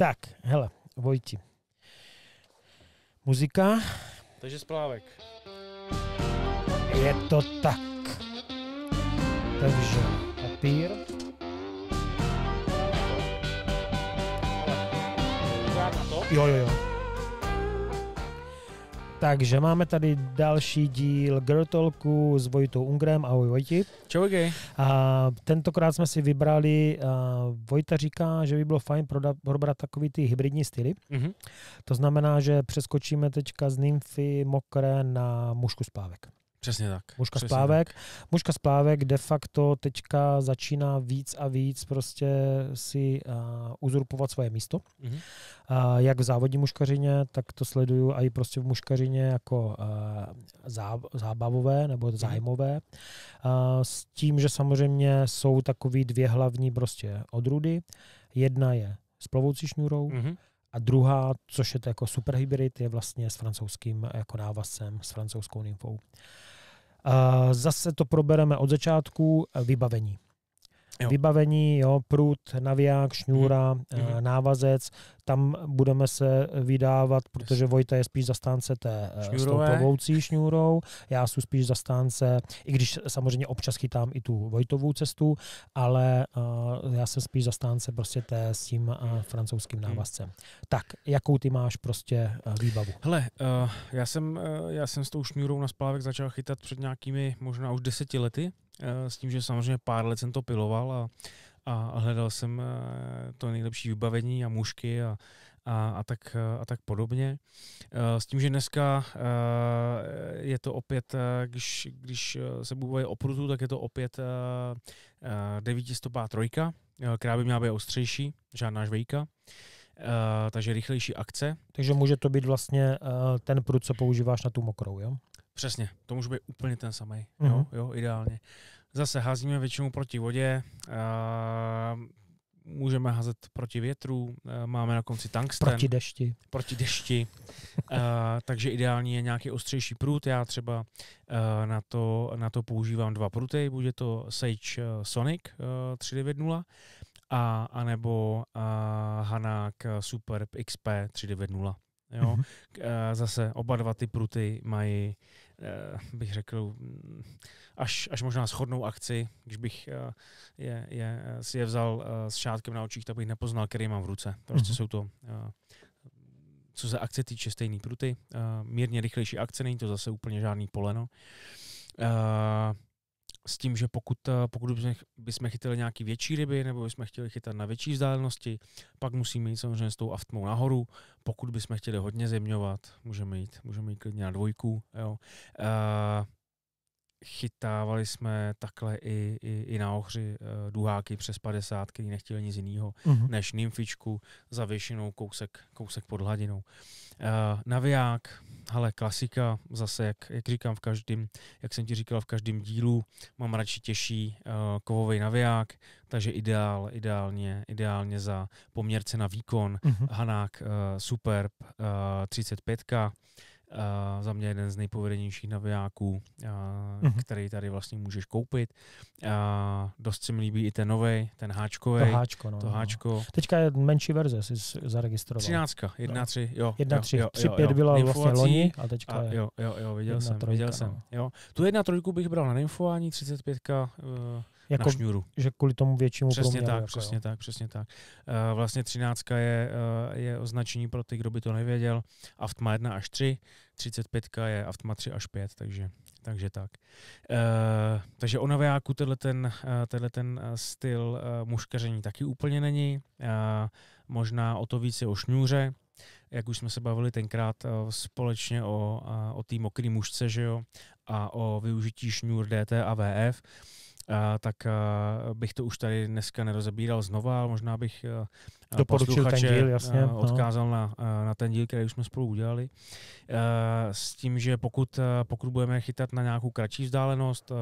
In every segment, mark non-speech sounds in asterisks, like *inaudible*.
Tak, hele, Vojti. Muzika. Takže splávek. Je to tak. Takže papír. Jo, jo, jo. Takže máme tady další díl Grotolku s Vojtou Ungrem. Ahoj Vojti. Čau A tentokrát jsme si vybrali, a Vojta říká, že by bylo fajn probrat takový ty hybridní styly. Mm-hmm. To znamená, že přeskočíme teďka z nymfy mokré na mušku spávek. Přesně tak. Mužka Přesně Splávek. Tak. Mužka Splávek de facto teďka začíná víc a víc prostě si uh, uzurpovat svoje místo. Mm-hmm. Uh, jak v závodní muškařině, tak to sleduju i prostě v muškařině jako uh, eh, zá, zábavové nebo mhm. zájmové. Uh, s tím, že samozřejmě jsou takový dvě hlavní prostě odrudy. Jedna je s plovoucí šňůrou, mm-hmm. A druhá, což je to jako superhybrid, je vlastně s francouzským jako návazcem, s francouzskou nymfou. Uh, Eh, zase to probereme od začátku eh, vybavení. Jo. Vybavení, jo, prut, naviják, šňůra, mm-hmm. návazec, tam budeme se vydávat, protože Vojta je spíš zastánce té eh, stoupovoucí šňůrou, já jsem spíš zastánce, i když samozřejmě občas chytám i tu Vojtovou cestu, ale uh, já jsem spíš zastánce prostě té s tím uh, francouzským hmm. návazcem. Hmm. Tak, jakou ty máš prostě uh, výbavu? Hele, uh, já, jsem, uh, já jsem s tou šňůrou na splávek začal chytat před nějakými možná už deseti lety, s tím, že samozřejmě pár let jsem to piloval a a hledal jsem eh, to nejlepší vybavení a mušky a, a, a, tak, eh, a tak podobně. Eh, s tím, že dneska je to opět, když, když se bude o prutu, tak je to opět 900 trojka, která by měla být ostřejší, žádná žvejka. Uh, takže rychlejší akce. Takže může to být vlastně uh, ten prut, co používáš na tu mokrou, jo? Přesně, to může být úplně ten samý, uh-huh. jo, mhm. jo, ideálně. Zase házíme většinou proti vodě, můžeme házet proti větru, máme na konci tankstem. Proti dešti. Proti dešti. takže ideální je nějaký ostřejší prut. Já třeba na to, na to používám dva pruty, bude to Sage Sonic 390 a, anebo a Hanák Superb XP 390. Jo? Mm-hmm. Zase oba dva ty pruty mají Eh, bych řekl, až, až možná schodnou akci, když bych eh, je, je, si je vzal eh, s šátkem na očích, tak bych nepoznal, který mám v ruce. Prostě mm-hmm. jsou to co se akce týče stejný pruty, mírně rychlejší akce, není to zase úplně žádný poleno s tím, že pokud, eh, pokud bychom, bychom chytili nějaký větší ryby, nebo bychom chtěli chytat na větší vzdálenosti, pak musíme jít samozřejmě s tou aftmou nahoru. Pokud bychom chtěli hodně zemňovat, můžeme jít, můžeme jít klidně na dvojku. Jo. Uh, chytávali jsme takhle i, i, i na ohři uh, duháky přes 50, který nechtěli nic jiného uh-huh. než nymfičku za kousek, kousek pod hladinou. Uh, naviják, ale klasika, zase jak, jak říkám v každém, jak jsem ti říkal v každém dílu, mám radši těžší uh, eh, kovový naviják, takže ideál, ideálně, ideálně za poměrce na výkon, uh-huh. hanák uh, Superb uh, 35, Uh, za mě jeden z nejpovedenějších navijáků, uh, mhm. uh-huh. který tady vlastně můžeš koupit. Uh, dost se mi líbí i ten nový, ten háčkový. To háčko, no. To no. háčko. No. Teďka je menší verze, jsi zaregistroval. 13, 1, 3, jo. 1, 3, 3, 5 byla Nymphovací, vlastně loni a teďka a, je Jo, jo, jo, viděl jsem, trojka, viděl no. jsem. Jo. Tu 1, 3 bych bral na nymfování, 35, uh, jako, na šňůru. Že kvůli tomu většímu přesně proměru. Tak, jako, přesně jo. tak, přesně tak. Uh, vlastně třináctka je, uh, je označení pro ty, kdo by to nevěděl. Aftma 1 až 3, 35 je Aftma 3 až 5, takže, takže tak. Uh, takže o navijáku tenhle ten, uh, ten styl uh, muškaření taky úplně není. Uh, možná o to víc je o šňůře, jak už jsme se bavili tenkrát společně o, o té mokré mužce, že jo, a o využití šňůr DT a VF tak bych to už tady dneska nerozebíral znova, možná bych doporučil ten díl, jasně, no. odkázal no. na, na ten díl, který už jsme spolu udělali. S tím, že pokud, pokud budeme chytat na nějakou kratší vzdálenost,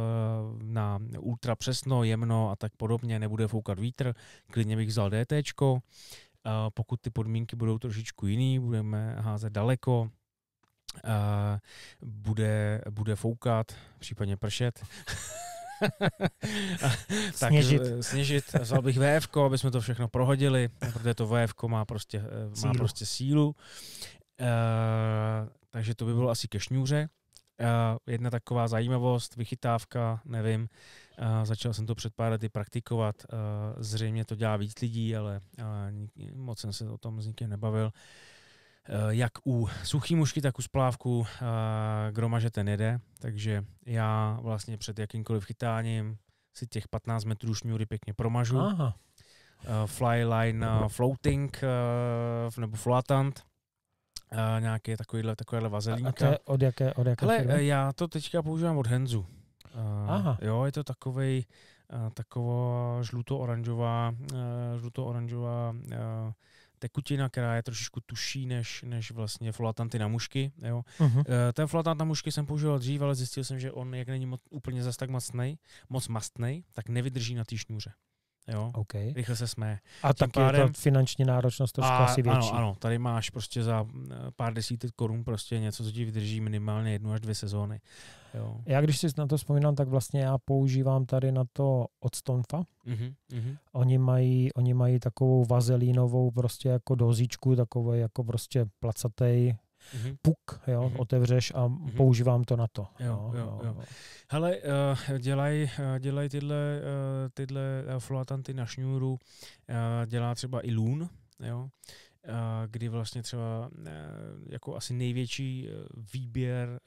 na ultra přesno, jemno a tak podobně, nebude foukat vítr, klidně bych vzal DTčko, pokud ty podmínky budou trošičku jiný, budeme házet daleko, bude, bude foukat, případně pršet, *laughs* *laughs* tak, sněžit. Eh, sněžit. Vzal bych VF, aby jsme to všechno prohodili, protože to VF má prostě, eh, sílu. má prostě sílu. Uh, takže to by bylo asi ke šňůře. Uh, jedna taková zajímavost, vychytávka, nevím. Uh, začal jsem to před pár lety praktikovat. Uh, zřejmě to dělá víc lidí, ale uh, moc jsem se o tom s nikým nebavil. Uh, Eh, jak u suchý mušky, tak u splávku eh, gromaže ten jede, takže já vlastně před jakýmkoliv chytáním si těch 15 metrů šňůry pěkně promažu. Aha. Eh, line, floating nebo floatant, nějaké takovýhle, takovéhle vazelínka. A to je od jaké, od jaké Ale firmy? já to teďka používám od Henzu. Aha. Jo, je to takovej, taková žluto-oranžová, žluto-oranžová tekutina, která je trošičku tuší než, než vlastně flolatanty na mušky. Jo. Uh-huh. Ten flolatant na mušky jsem používal dřív, ale zjistil jsem, že on, jak není moc, úplně zas tak mastnej, moc mastnej, tak nevydrží na té šňůře. Jo? Okay. Rychle se jsme. A tak pádem, je ta finanční náročnost trošku asi větší. Ano, ano, tady máš prostě za eh, pár desítek korun prostě něco, co ti vydrží minimálně jednu až dvě sezóny. Jo. Já když si na to vzpomínám, tak vlastně já používám tady na to od Stonfa. Mm-hmm, mm-hmm. Oni, mají, oni mají takovou vazelínovou prostě jako dozíčku, takovou jako prostě placatej mm-hmm. puk, jo, mm-hmm. otevřeš a mm-hmm. používám to na to. Jo, jo, jo, jo. jo. Hele, eh, dělaj, eh, dělaj tyhle, eh, tyhle floatanty na šňůru, dělá třeba i lůn, jo. Eh, kdy vlastně třeba eh, jako asi největší eh, výběr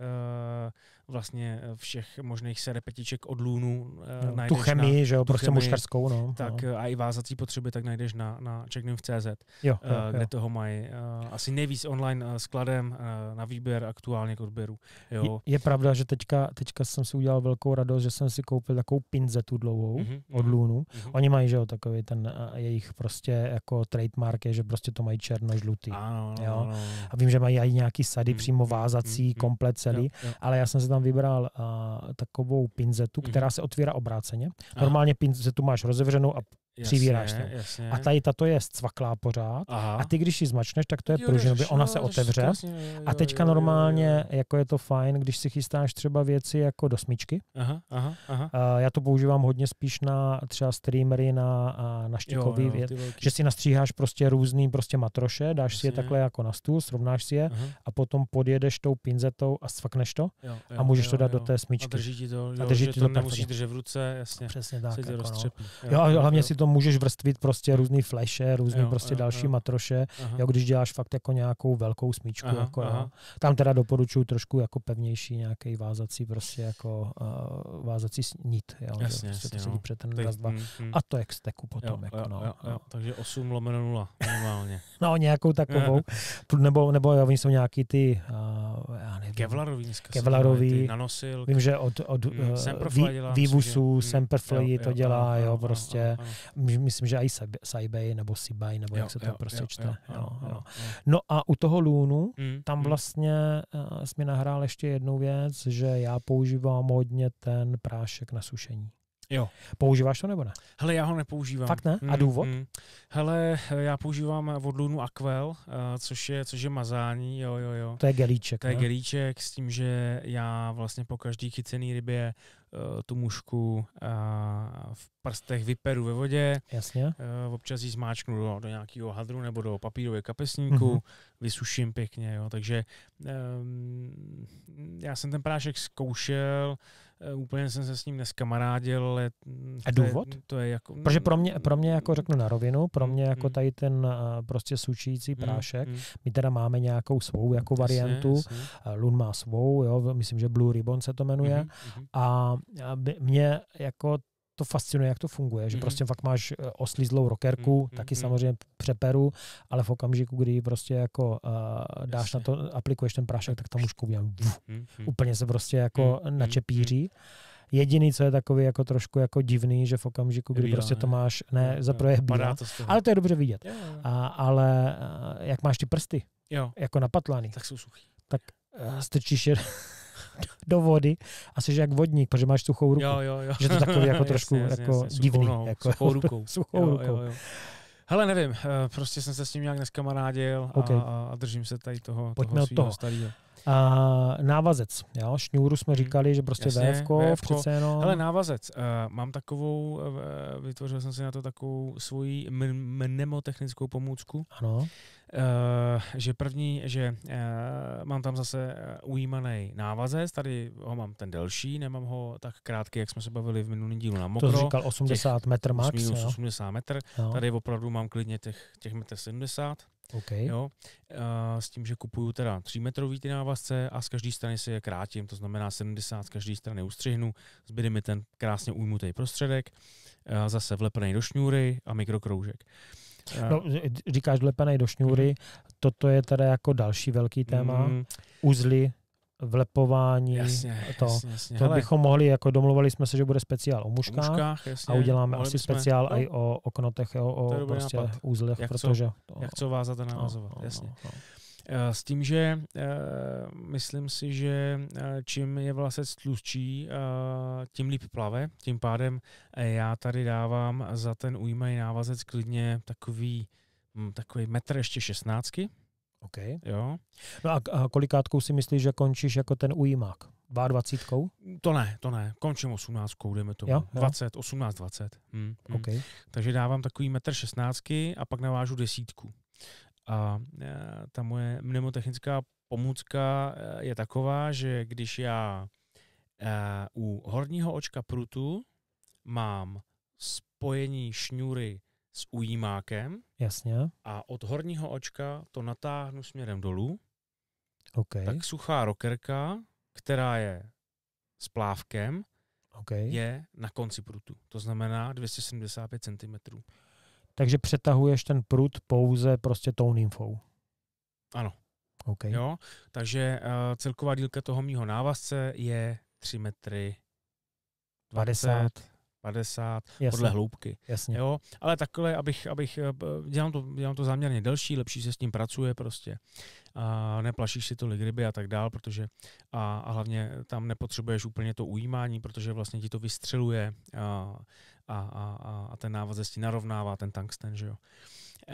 vlastně všech možných serepetiček od lůnu no, najdeš Tu chemii, na, že jo, prostě chemii, muškarskou, no. Tak no. a i vázací potřeby tak najdeš na, na checknim.cz, jo, jo, kde jo. toho mají asi nejvíc online skladem na výběr aktuálně k odběru. Jo. Je, je pravda, že teďka, teďka jsem si udělal velkou radost, že jsem si koupil takovou pinzetu dlouhou mm-hmm, od mhm, lůnu. Mm-hmm. Oni mají, že jo, takový ten jejich prostě jako trademark je, že prostě to mají černožlutý. Ano, jo? Ano. A vím, že mají i nějaký sady mm. přímo mm, vázací, mm. komplet mm, celý, jo, jo. ale já jsem se tam vybral uh, takovou pinzetu, mm. která mhm. se otvírá obráceně. Normálně pinzetu máš rozevřenou a Jasně, přivíráš to. A tady tato je zcvaklá pořád Aha. a ty, když ji zmačneš, tak to je pružina, ona se otevře. Jasně, jo, a teďka jo, jo, normálně, jo, jo. jako je to fajn, když si chystáš třeba věci jako do smyčky. Aha, aha, aha. Uh, já to používám hodně spíš na třeba streamery, na, na štikový věc, že si nastříháš prostě různý prostě matroše, dáš jasně. si je takhle jako na stůl, srovnáš si je aha. a potom podjedeš tou pinzetou a svakneš to jo, jo, a můžeš jo, to dát jo. do té smyčky. A drží ti to, jo, a drží ti to, to nemusíš držet v ruce, jasně. Přesně tak. Jako no. Jo, hlavně si to můžeš vrstvit prostě různý fleše, různý jo, prostě jo, další jo. matroše, aha. jo, když děláš fakt jako nějakou velkou smíčku. Aha, jako, aha. Jo. Tam teda doporučuju trošku jako pevnější nějaký vázací prostě jako uh, vázací nit. Jo, jasně, jo, prostě jasně, to no. sedí před ten raz, dva. Mm, mm. A to jak steku potom. Jo, jako, jo, no, jo, jo. Takže 8 lomeno 0 normálně. *laughs* no nějakou takovou. *laughs* nebo, nebo jo, oni jsou nějaký ty uh, já nevím, kevlarový Kevlarový. Nanosil. Vím, že od, od uh, vývusů, mm, to dělá, jo, prostě myslím, že i Saibay nebo sibai nebo jo, jak se to jo, prostě jo, čte. Jo, jo, jo, jo. No a u toho Lunu, mm, tam mm. vlastně uh, jsi mi nahrál ještě jednu věc, že já používám hodně ten prášek na sušení. Jo. Používáš to nebo ne? Hele, já ho nepoužívám. Fakt ne? A mm, důvod? Mm, mm. Hele, já používám od Lunu Aquel, uh, což je, což je mazání, jo, jo, jo. To je gelíček. To je ne? gelíček s tím, že já vlastně po každý chycený rybě Eh, tu mušku eh, v prstech vyperu ve vodě. Jasně. Eh, občas ji zmáčknu do, do nějakého hadru nebo do papírové kapesníku, mm-hmm. vysuším pěkně. Jo. Takže um, já jsem ten prášek zkoušel, Eh, úplně jsem se s ním neskamarádil, ale... A důvod? je, to je jako... Protože pro mě, mm. pro mě, jako řeknu na rovinu, pro mm, mě jako mm. tady ten eh, prostě sučící prášek, my teda máme nějakou svou jako variantu, jasně, eh, Lun má svou, jo, myslím, že Blue Ribbon se to jmenuje, mhm, mhm. a mě jako to fascinuje, jak to funguje, že mm-hmm. prostě fakt máš eh, oslízlou rokerku, mm-hmm. taky mhm. samozřejmě přeperu, ale v okamžiku, kdy prostě jako uh, dáš Jasně. na to, aplikuješ ten prášek, tak tam už koubě mm-hmm. Mhm. úplně se prostě jako mm-hmm. načepíří. Jediný, co je takový jako trošku jako divný, že v okamžiku, kdy bílá, prostě ne? to máš, ne, za prvé bílá, to ale to je dobře vidět. Jo, jo. A, ale eh, jak máš ty prsty, jo. jako napatlaný, tak jsou suchý. Tak uh, strčíš je *laughs* do vody a jsi jak vodník, protože máš suchou ruku. Jo, jo, jo. Že to takový jako *laughs* trošku jasně, jako jasně, divný. Suchou, jako, suchou *laughs* rukou. suchou jo, rukou. Jo, jo. Hele, nevím, eh, prostě jsem se s ním nějak neskamarádil a, okay. a držím se tady toho, toho svého starého. A návazec, jo, šňůru jsme mm, říkali, že prostě Jasně, VF-ko. přece jenom. Hele, návazec, uh, mám takovou, uh, vytvořil jsem si na to takovou svoji mnemotechnickou pomůcku. Ano. Eh, že první, že eh, mám tam zase eh, ujímaný návazec, tady ho mám ten delší, nemám ho tak krátký, jak jsme se bavili v minulý dílu na mokro. To říkal 80 metr max. Minus 80 metr, jo. No. tady opravdu mám klidně těch, těch metr 70. Okay. Jo, s tím, že kupuju teda 3 metrový ty návazce a z každé strany si je krátím, to znamená 70 z každé strany ustřihnu, zbyde mi ten krásně ujmutý prostředek, zase vlepený do šňůry a mikrokroužek. Uh, Eh. No, říkáš vlepený do šňůry, mm. toto je teda jako další velký téma. Mm. Uzly, vlepování. Jasně, to jasně, jasně. to Hele. bychom mohli, jako domluvili jsme se, že bude speciál o muškách o muškách jasně. a uděláme mohli asi bychom, speciál no. i o, o knotech, o, o prostě úzlech, jak protože... Co, to, jak co vázat a no, navazovat, no, jasně. No, no. Eh, s tím, že eh, myslím si, že eh, čím je vlasec tlustší, tím líp plave. Tím pádem já tady dávám za ten ujímaný návazec klidně takový, hm, takový metr ještě šestnáctky. OK. Jo. No a, kolikátkou si myslíš, že končíš jako ten ujímák? 22? To ne, to ne. Končím 18, jdeme to. 20, 18, 20. Hmm, hm. Okay. Takže dávám takový metr 16 a pak navážu desítku. A e, ta moje mnemotechnická pomůcka e, je taková, že když já e, u horního očka prutu mám spojení šňůry s ujímákem. Jasně. A od horního očka to natáhnu směrem dolů. Okay. Tak suchá rokerka, která je s plávkem, okay. je na konci prutu. To znamená 275 cm takže přetahuješ ten prut pouze prostě tou nymfou. Ano. Okay. Jo, takže uh, celková dílka toho mýho návazce je 3 metry 20, 20 50, Jasně. podle hloubky. Jasně. Jo? Ale takhle, abych, abych eh, dělám, to, dělám to záměrně delší, lepší se s tím pracuje prostě. A neplašíš si tolik ryby a tak dál, protože a, a hlavně tam nepotřebuješ úplně to ujímání, protože vlastně ti to vystřeluje a, a, a, a ten návaz ti narovnává ten tungsten, že jo.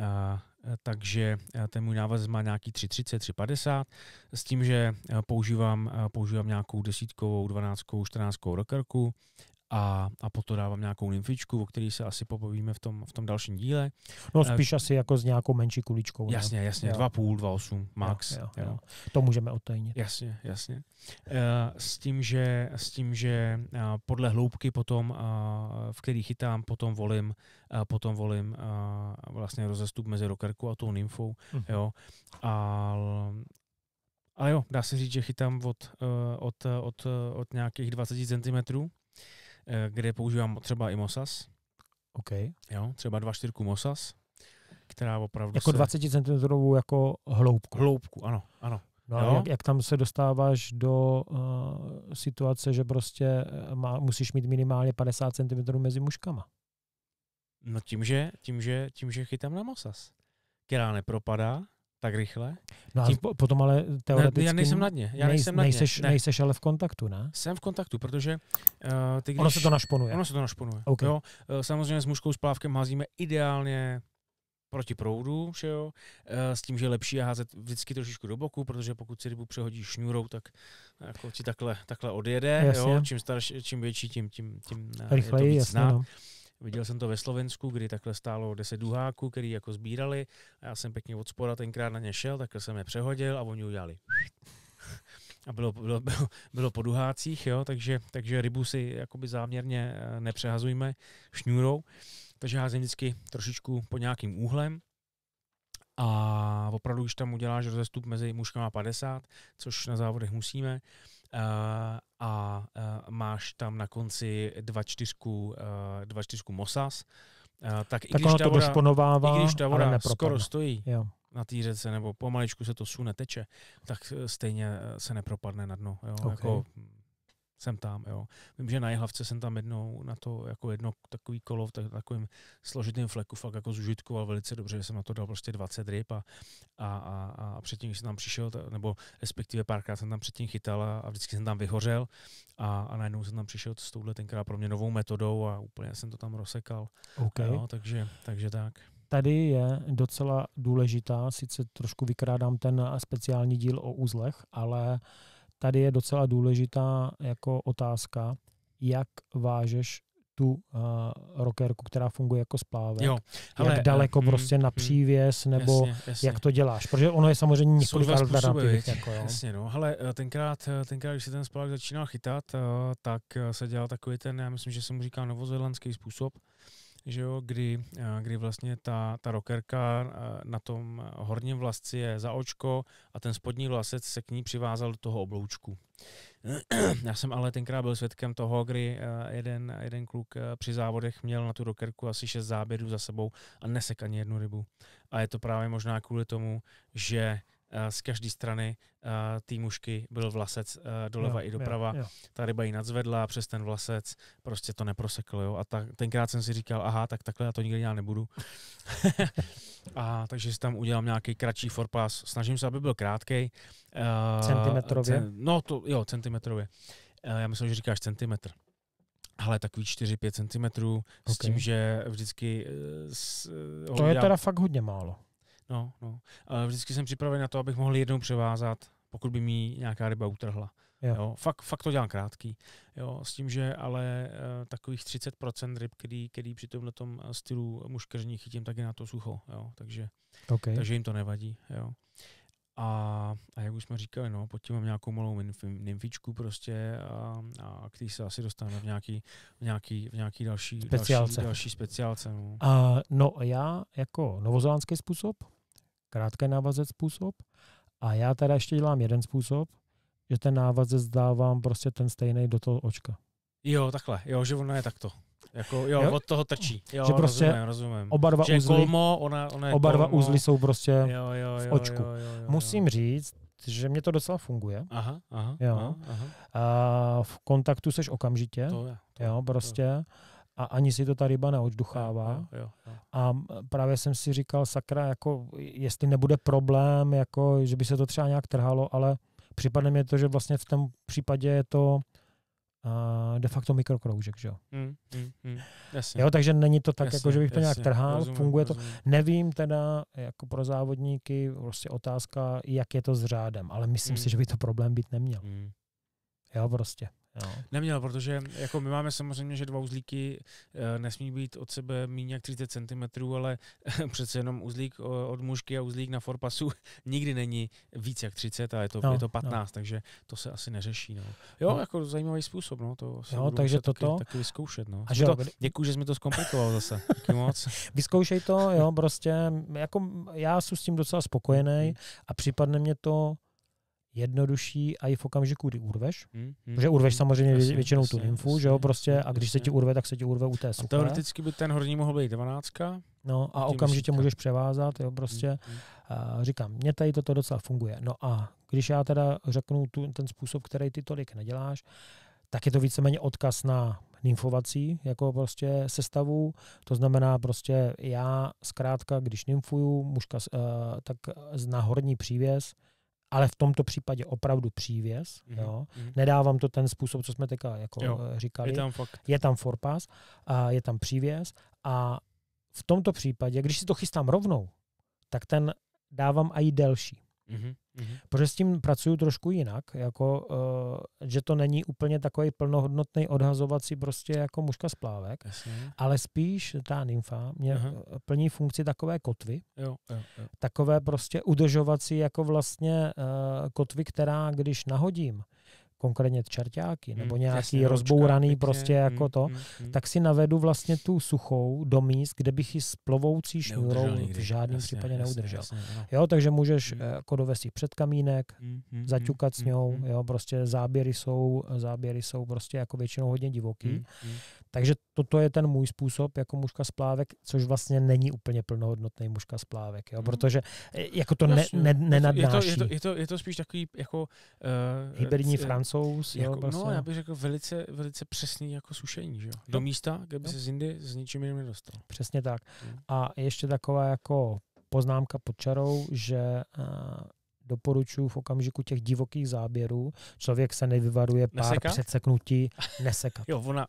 A, eh, takže eh, ten můj návaz má nějaký 3,30, 3,50 s tím, že používám, používám nějakou desítkovou, dvanáctkou, čtrnáctkou rokerku a, a potom dávám nějakou nymfičku, o který se asi popovíme v tom, v tom dalším díle. No eh, spíš uh, asi jako s nějakou menší kuličkou. Ne? Jasně, jasně, 2,5, 2,8 max. Jo, jo, jo. Jo. To můžeme odtajnit. Jasně, jasně. Uh, s tím, že, s tím, že uh, podle hloubky potom, uh, v který chytám, potom volím, uh, potom volím uh, vlastně rozestup mezi rokerku a tou nymfou. Mm. Jo. A, ale jo, dá se říct, že chytám od, od, od, od nějakých 20 cm. Eh, kde používám třeba i Mosas. OK. Jo, třeba 2,4 Mosas, která opravdu Jako se... 20 cm jako hloubku. Hloubku, ano, ano. No jo? Jak, jak tam se dostáváš do uh, situace, že prostě eh, má, musíš mít minimálně 50 cm mezi mužkama? No tím, že, tím, že, tím, že chytám na Mosas, která nepropadá, tak rychle. No a Tím... potom ale teoreticky... Ne, já nejsem na dně. Já nejsem na dně. Nejseš, ne. nejseš ale v kontaktu, ne? Jsem v kontaktu, protože... Uh, ty, když... Ono se to našponuje. Ono se to našponuje. Okay. Jo, eh, samozřejmě s mužkou s plávkem házíme ideálně proti proudu, že jo? Eh, s tím, že je lepší házet vždycky trošičku do boku, protože pokud si rybu přehodíš šňůrou, tak jako ti takhle, takhle odjede. Jasně. Jo? Čím starší, čím větší, tím, tím, tím Rychleji, je to víc jasně, No. Viděl jsem to ve Slovensku, kdy takhle stálo 10 duháků, který jako sbírali a já jsem pěkně od spora tenkrát na ně šel, takhle jsem je přehodil a oni udělali. A bylo, bylo, bylo, bylo po duhácích, jo, takže, takže rybu si jakoby záměrně eh, nepřehazujme šňůrou, takže házím vždycky trošičku pod nějakým úhlem a opravdu, když tam uděláš rozestup mezi muškama 50, což na závodech musíme, Eh, a eh, máš tam na konci dva čtyřku eh, Mosas, tak i ta voda, to i když Tavora skoro stojí jo. na té řece, nebo pomaličku se to sune, teče, tak stejně se nepropadne na dno. Jo? Okay. Jako hm, jsem tam, jo. Vím, že na Jihlavce jsem tam jednou na to jako jedno takový kolo v tak, takovým složitým fleku fakt jako zužitkoval velice dobře, že jsem na to dal prostě 20 ryb a, a, a, a předtím, když jsem tam přišel, nebo respektive párkrát jsem tam předtím chytal a, a vždycky jsem tam vyhořel a, a najednou jsem tam přišel s touhle tenkrát pro mě novou metodou a úplně jsem to tam rozsekal. Okay. Jo, takže, takže tak tady je docela důležitá, sice trošku vykrádám ten speciální díl o úzlech, ale uh, tady je docela důležitá jako otázka, jak vážeš tu uh, rockerku, která funguje jako splávek. Jo, ale, jak eh, daleko mm, prostě na mm. přívěs, mm, nebo jasně, jasně. jak to děláš. Protože ono je samozřejmě několik alternativ. Jako, Jasně, no. Ale eh, tenkrát, tenkrát, když se ten splávek začínal chytat, tak se dělal takový ten, já myslím, že se mu říká novozélandský způsob, že jo, kdy, eh, kdy vlastně ta, ta rokerka eh, na tom horním vlasci je za očko a ten spodní vlasec se k ní přivázal do toho obloučku. Já jsem ale tenkrát byl svědkem toho, kdy eh, jeden, jeden kluk při závodech měl na tu rokerku asi šest záběrů za sebou a nesek ani jednu rybu. A je to právě možná kvůli tomu, že Eh, z každé strany eh, té mušky byl vlasec eh, doleva jo, i doprava. Jo, jo. Ta ryba ji nadzvedla přes ten vlasec, prostě to neproseklo. Jo. A ta, tenkrát jsem si říkal, aha, tak takhle já to nikdy já nebudu. *laughs* a takže si tam udělám nějaký kratší forpas. Snažím se, aby byl krátkej. Centimetrově? Cen, no, to, jo, centimetrově. Já myslím, že říkáš centimetr ale takový 4-5 cm, okay. s tím, že vždycky... S, to je dělám, teda fakt hodně málo. No, no. Ale vždycky jsem připraven na to, abych mohl jednou převázat, pokud by mi nějaká ryba utrhla. Jo. Jo, fakt, fakt to dělám krátký. Jo, s tím, že ale uh, takových 30% ryb, který, který při tomhle tom eh, stylu muškařní chytím, tak je na to sucho. Jo, takže, okay. takže jim to nevadí. Jo. A, a jak už jsme říkali, no, pod tím mám nějakou malou nymfičku prostě a, a k se asi dostaneme v nějaký, v nějaký, v nějaký další, speciálce. další, další speciálce. No. Uh, no já jako novozélandský způsob, krátký návazec způsob. A já teda ještě dělám jeden způsob, že ten návazec dávám prostě ten stejný do toho očka. Jo, takhle, jo, že ono je takto. Jako, jo, jo, od toho trčí. Jo, že prostě rozumím, rozumím. oba dva že uzly, kolmo, ona, ona oba dva kolmo. uzly jsou prostě jo, jo, jo, v očku. Jo, jo, jo, jo. Musím říct, že mě to docela funguje. Aha, aha, jo. aha, aha. A v kontaktu seš okamžitě. To je, to jo, prostě. To je. Prostě a ani si to ta ryba neodduchává. Jo, jo, jo. A právě jsem si říkal, sakra, jako jestli nebude problém, jako že by se to třeba nějak trhalo, ale připadne mi to, že vlastně v tom případě je to a, de facto mikrokroužek, že jo. Mm, mm, mm, jo takže není to tak, jako, jasně, jako, že bych to jasně, nějak trhal, rozumím, funguje rozumím. to. Nevím teda, jako pro závodníky, prostě otázka, jak je to s řádem, ale myslím mm. si, že by to problém být neměl. Mm. Jo, prostě. Jo. Neměl, protože jako my máme samozřejmě, že dva uzlíky eh, nesmí být od sebe méně jak 30 cm, ale *laughs* přece jenom uzlík eh, od mužky a uzlík na forpasu *laughs* nikdy není víc jak 30 a je to, no, je to 15, no. takže to se asi neřeší. No. Jo, no. jako zajímavý způsob, no, to jo, takže toto. Taky, taky vyzkoušet. No. A že to, děkuji, že jsi mi to zkomplikoval zase. Taky moc. *laughs* Vyzkoušej to, jo, prostě, jako já jsem s tím docela spokojený mhm. a případně mě to jednodušší a i v okamžiku, kdy urveš. Hmm, hmm, protože urveš mm, mm. samozřejmě jasný, většinou jasný, tu infu, jasný, že jo, prostě, jasný, a když se ti urve, tak se ti urve u té A teoreticky by ten horní mohl být 12. No a okamžitě můžeš převázat, jo, prostě. Hmm, hmm. A říkám, mně tady toto docela funguje. No a když já teda řeknu tu, ten způsob, který ty tolik neděláš, tak je to víceméně odkaz na nymfovací jako prostě sestavu. To znamená prostě já zkrátka, když nymfuju mužka, eh, tak na horní přívěs ale v tomto případě opravdu přívěs. Mm-hmm. Jo. Mhm. Nedávám to ten způsob, co jsme teď jako eh, říkali. Je tam, fakt. je tam forpas, a je tam přívěs a v tomto případě, když si to chystám rovnou, tak ten dávám i delší. Mm-hmm, mm-hmm. Protože s tím pracuju trošku jinak, jako, uh, že to není úplně takový plnohodnotný odhazovací prostě jako muška z plávek, Jasně. ale spíš ta nymfa mě uh-huh. plní funkci takové kotvy, jo, jo, jo. takové prostě udržovací jako vlastně uh, kotvy, která když nahodím, konkrétně čerťáky nebo hmm, nějaký jasně, rozbouraný ročka, prostě hmm, jako to, hmm, hmm, tak si navedu vlastně tu suchou do míst, kde bych ji s plovoucí šňůrou v žádném případě jasný, neudržel. Jasný, jo, takže můžeš hmm. Eh, jako dovést ji před kamínek, hmm, hmm, hmm zaťukat hmm, s ňou, hmm, jo, prostě záběry jsou, záběry jsou prostě jako většinou hodně divoký. Hmm, hmm. Takže toto je ten můj způsob jako mužka z plávek, což vlastně není úplně plnohodnotný mužka z plávek, jo? Mhm. protože e, jako to ne, ne, nenadnáší. Je to, je, to, je, to, je to spíš takový jako... Uh, Hybridní c- e, francouz. Jako, jo, vlastně. No prostě. já bych řekl velice, velice přesný jako sušení, že jo? do no. místa, kde by no. se z Indy s ničím jiným nedostal. Přesně tak. Mhm. A ještě taková jako poznámka pod čarou, že uh, doporučuji v okamžiku těch divokých záběrů, člověk se nevyvaruje pár Neseka? přeseknutí nesekat. *laughs* jo, ona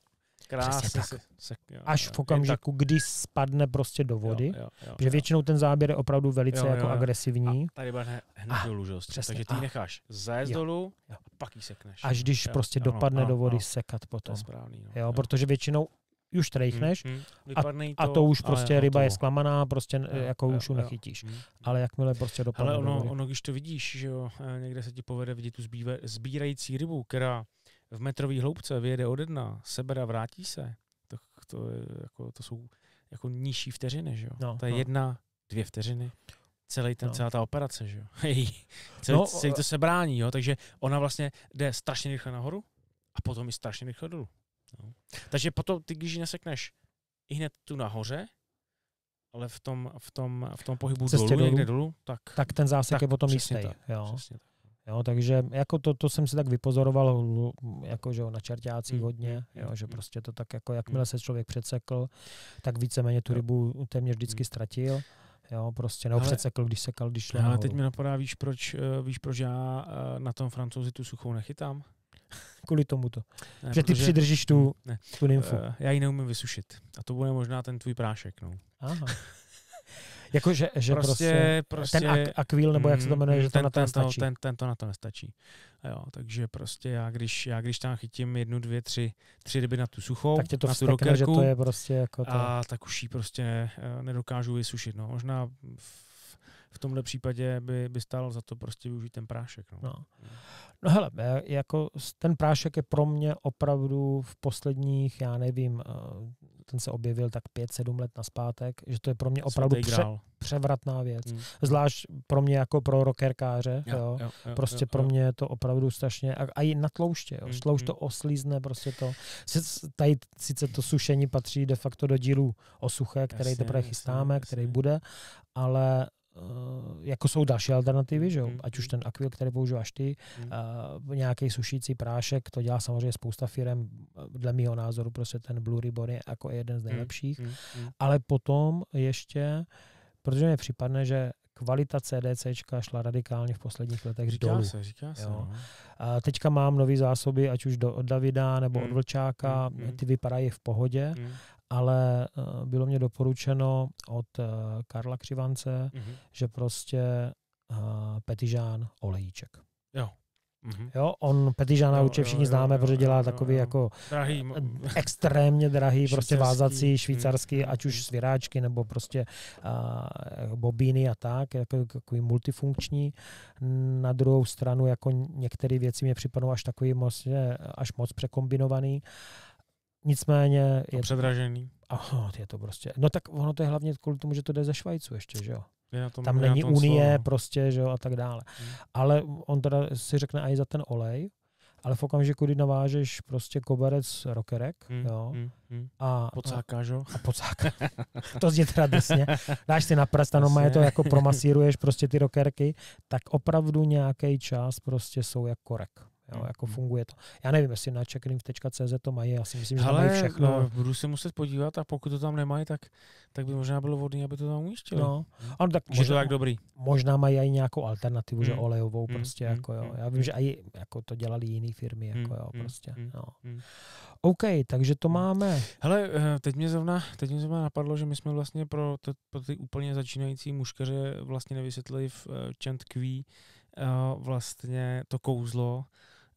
Krásně se, se, jo, Až jo, v okamžiku, tak... kdy spadne prostě do vody, jo, jo, jo, protože většinou ten záběr je opravdu velice jo, jo, jako jo. jako agresivní. A tady bude hned dolů, že? takže ty necháš zajezd dolů a pak ji sekneš. Až když jo, prostě jo, dopadne jo, do vody jo, sekat potom. To je správný, jo, no. jo, jo. Protože většinou už trejchneš hmm, mhm. hmm. A, to, a to už prostě jo, ryba to. je zklamaná, prostě jo, jako jo, už ji nechytíš. Mhm, mhm. Ale jakmile prostě dopadne Ale ono, ono, když to vidíš, že jo, eh, někde se ti povede vidět tu zbírající rybu, která v metrový hloubce, vyjede ode dna, sebere a vrátí se, tak to, je, jako, to jsou jako nižší vteřiny, že jo? No, to je no. jedna, dvě vteřiny. Celý ten, no. Celá ta operace, že jo? *laughs* Hej, celý, no, celý to eh, sebrání, jo? Takže ona vlastně jde strašně rychle nahoru a potom i strašně rychle dolů. No. Takže potom ty, když ji nesekneš i hned tu nahoře, ale v tom, v tom, v tom pohybu dolů, dolů, někde dolů, tak, tak ten zásek tak, je potom jistý. Tak, jo. Tak. Jo, takže jako to, to jsem si tak vypozoroval jako, že jo, na čertácích mm, hodně, mm, jo, mm, že prostě to tak jako, jakmile se člověk přecekl, tak víceméně tu rybu téměř vždycky ztratil. Jo, prostě, nebo přecekl, když sekal, když šlo. Ale teď mi napadá, víš proč, eh, víš, proč já eh, na tom francouzi tu suchou nechytám? *laughs* Kvůli tomuto. Ne, že ty protože... přidržíš tu, ne. tu nymfu. Eh, já ji neumím vysušit. A to bude možná ten tvůj prášek. No. Aha. *laughs* Jako, že, že prostě, prostě, prostě- ten ak, akvíl, nebo jak se to mm, jmenuje, mm, že ten, to na to nestačí. Ten, ten to na to nestačí. A jo, takže prostě já když, já když tam chytím jednu, dvě, tři, tři ryby na tu suchou, tak tě to na tu vstekne, rokerku, že to je prostě jako to... a tak už ji prostě eh, nedokážu vysušit. No. Možná v, v tomhle případě by, by stálo za to prostě využít ten prášek. No. No. no hele, eh, jako ten prášek je pro mě opravdu v posledních, já nevím, eh, ten se objevil tak 5-7 let naspátek, že to je pro mě opravdu pře- převratná věc. Hmm. Zvlášť pro mě jako pro rockerkáře, jo, jo. Jo, prostě jo, pro mě je to opravdu strašně, a, a i na tlouště, jo. Hmm. tloušť to hmm. oslízne, prostě to. Tady sice to sušení patří de facto do dílu osuché, který jasně, teprve chystáme, jasně, který jasně. bude, ale Eh, jako jsou další alternativy, že jo? Mm-hmm. ať už ten akvil, který používáš ty, mm. uh, nějaký sušící prášek, to dělá samozřejmě spousta firm, eh, dle mého názoru prostě ten Blue Ribbon je jako jeden z mm-hmm. nejlepších, mm. Mm. ale potom ještě, protože mi připadne, že kvalita CDC šla radikálně v posledních letech říká dolů. Se, říká se, jo. No. A teďka mám nové zásoby, ať už do, od Davida nebo mm. od Vlčáka, mm. ty vypadají v pohodě, mm ale eh, bylo mě doporučeno od eh, Karla Křivance, mm-hmm. že prostě eh, petižán olejíček. Jo. Mm-hmm. Jo, on petižána určitě všichni jo, známe, jo, protože dělá jo, takový jo, jako drahý, extrémně drahý, prostě švýcarský, prostě vázací švýcarský, mm. ať už mhm. sviráčky nebo prostě uh, bobíny a tak, jako takový multifunkční. Na druhou stranu jako některé věci mě připadnou až takový moc, až moc překombinovaný. Uh, Nicméně... To je předražený. Aha, je to prostě. No tak ono to je hlavně kvůli tomu, že to jde ze Švajcu ještě, že jo? Je tom, tam není unie slovo. prostě, že jo, a tak dále. Hmm. Ale on teda si řekne i za ten olej, ale v okamžiku, kdy navážeš prostě koberec rokerek, hmm, jo, hmm, hmm. a... že jo? A pocáka. *laughs* to zdi teda desně. Dáš si na prst no, má je to jako promasíruješ prostě ty rokerky, tak opravdu nějaký čas prostě jsou jak korek. Jo, jako mhm. funguje to. Já nevím, jestli na checkrinf.cz to mají, já si myslím, že Ale, mají všechno. No, budu se muset podívat a pokud to tam nemají, tak, tak by možná bylo vhodné, aby to tam umístili. No. Ano, tak možná, tak dobrý. Možná mají i nějakou alternativu, mm. že hmm. olejovou mm. prostě, mm. jako jo. Hmm, já vím, hmm. že i jako to dělali jiné firmy, jako jo, prostě, no. OK, takže to máme. Hele, eh, teď mě zrovna, teď mě zrovna napadlo, že my jsme vlastně pro, to, pro ty úplně začínající muškaře vlastně nevysvětlili v eh, Chant Q uh, vlastně to kouzlo,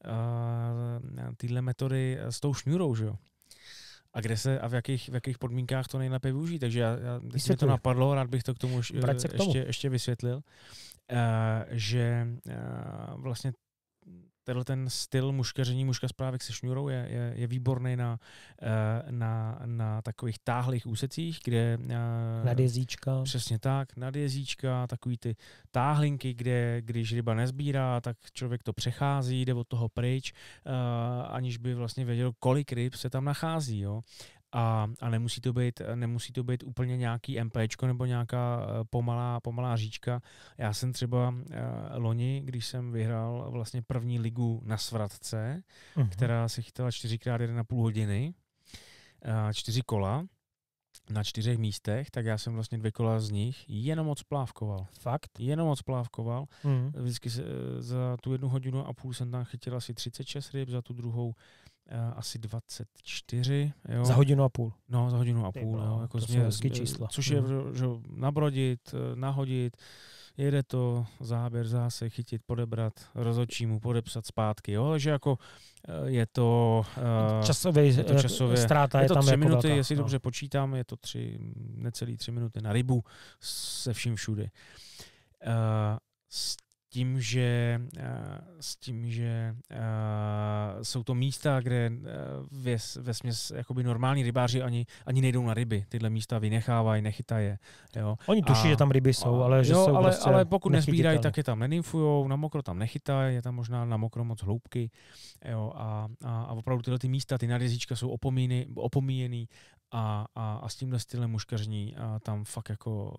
Eh, tyhle metody eh, s tou šňůrou, že jo? A kde se a v jakých, v jakých podmínkách to nejlépe využít. Takže já, já když mi to napadlo, rád bych to k tomu, eh, k tomu. ještě, ještě vysvětlil, uh, že uh, vlastně tenhle ten styl muškaření, muška právek se šňurou je, je, je výborný na, eh, na, na takových táhlých úsecích, kde... Eh, na jezíčka. Přesně tak, na jezíčka, takový ty táhlinky, kde když ryba nezbírá, tak člověk to přechází, jde od toho pryč, eh, aniž by vlastně věděl, kolik ryb se tam nachází. Jo a, a nemusí, to být, nemusí to být úplně nějaký MPčko nebo nějaká eh, pomalá, pomalá říčka. Já jsem třeba eh, loni, když jsem vyhrál vlastně první ligu na Svratce, uh-huh. která se chytala jeden na půl hodiny, eh, čtyři kola, na čtyřech místech, tak já jsem vlastně dvě kola z nich jenom odplávkoval. Fakt? Jenom odplávkoval. Mm. Vždycky se, za tu jednu hodinu a půl jsem tam chytil asi 36 ryb, za tu druhou Eh, asi 24. Jo. Za hodinu a půl. No, za hodinu a půl. jo. Jako to změ, jsou eh, čísla. Což je hmm. že, nabrodit, eh, nahodit, jede to, záběr, zase chytit, podebrat, mu, podepsat zpátky. Jo? Takže jako je to... Časově, je to časově ztráta je, je to tam tři jako minuty, data. jestli no. dobře počítám, je to tři, necelý tři minuty na rybu se vším všude. Uh, tím, že, eh, s tím, že eh, jsou to místa, kde eh, ve, směs jakoby normální rybáři ani, ani nejdou na ryby. Tyhle místa vynechávají, nechytají Jo. Oni tuší, a, že tam ryby jsou, ale že jo, jsou ale, prostě ale pokud nezbírají, tak je tam neninfujou na mokro tam nechytají, je tam možná na mokro moc hloubky. Jo, a, a, a opravdu tyhle ty místa, ty nadjezička jsou opomíny, opomíjený a, a, a s tímhle stylem muškařní a tam fakt jako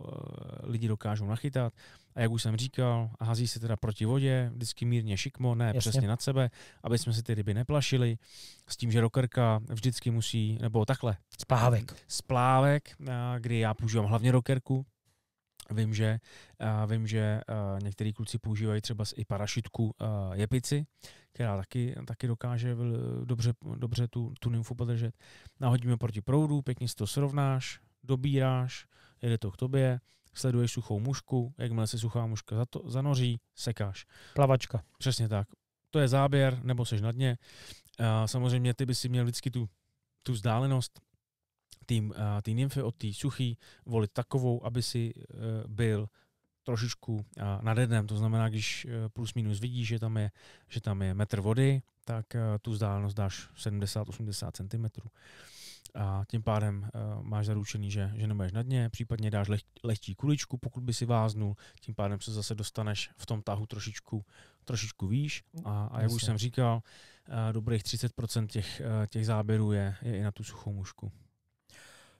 e, lidi dokážou nachytat. A jak už jsem říkal, hází se teda proti vodě, vždycky mírně šikmo, ne Jasně. přesně nad sebe, aby jsme si ty ryby neplašili, s tím, že rokerka vždycky musí, nebo takhle. Splávek. Splávek, eh, kdy já používám hlavně rokerku, Vím, že, uh, vím, že uh, některý kluci používají třeba i parašitku uh, jepici, která taky, taky dokáže dobře, dobře tu, tu nymfu podržet. Nahodíme no proti proudu, pěkně si to srovnáš, dobíráš, jede to k tobě, sleduješ suchou mušku, jakmile se suchá muška za to, zanoří, sekáš. Plavačka. Přesně tak. To je záběr, nebo seš na dně. Uh, samozřejmě ty by si měl vždycky tu, tu vzdálenost tým, eh, tý nymfy od té suchý, volit takovou, aby si eh, byl trošičku eh, nad jednem. To znamená, když plus minus vidíš, že tam je, že tam je metr vody, tak tu vzdálenost dáš 70-80 cm. A tím pádem máš zaručený, že, že nebudeš na dně, případně dáš leh, lehčí kuličku, pokud by si váznul, tím pádem se zase dostaneš v tom tahu trošičku, trošičku výš. Mm, a, a jak už jsem říkal, dobrých 30% těch, těch záběrů je, je i na tu suchou mušku.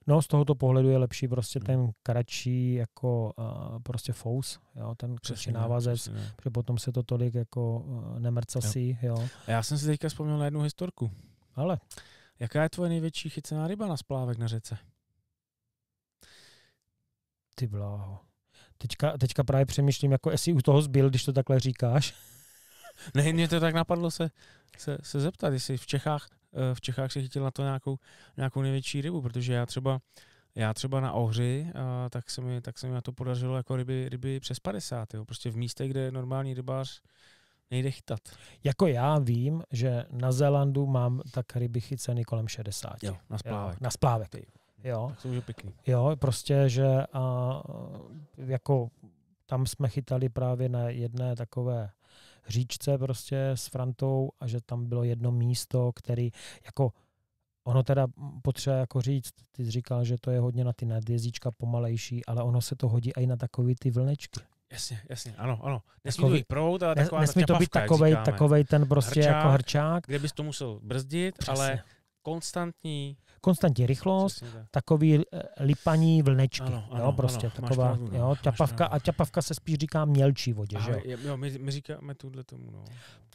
No, z tohoto pohledu je lepší prostě ten kratší jako uh, prostě fous, jo, ten kratší návazec, přesně, ne. protože potom se to tolik jako uh, nemrcasí, jo. jo. A já jsem si teďka vzpomněl na jednu historku. Ale? Jaká je tvoje největší chycená ryba na splávek na řece? Ty bláho. Teďka, teďka právě přemýšlím, jako jestli u toho zbyl, když to takhle říkáš. Ne, mě to tak napadlo se, se, se zeptat, jestli v Čechách, eh, v Čechách se chytil na to nějakou, nějakou největší rybu, protože já třeba, já třeba na ohři, a tak, se mi, tak se mi na to podařilo jako ryby, ryby přes 50, jo. prostě v místech, kde normální rybář nejde chytat. Jako já vím, že na Zélandu mám tak ryby chyceny kolem 60. Jo, na splávek. Jo, na splávek. Jo. Tak jsou pěkný. Jo, prostě, že a, jako tam jsme chytali právě na jedné takové říčce prostě s Frantou a že tam bylo jedno místo, který jako Ono teda potřeba jako říct, ty jsi říkal, že to je hodně na ty nadjezíčka pomalejší, ale ono se to hodí i na takový ty vlnečky. Jasně, jasně, ano, ano. Nesmí takový, to být prout, ale taková Nesmí ta to být takovej, takovej ten prostě jako hrčák, jako hrčák. Kde bys to musel brzdit, Přesně. ale Konstantní. Konstantní rychlost, takový eh, lipaní vlnečky. Ano, ano, jo, prostě ano, taková pravdu, no. jo, ťapavka, a ťapavka se spíš říká mělčí vodě. Aha, že jo? jo my, my, říkáme tuhle tomu. No.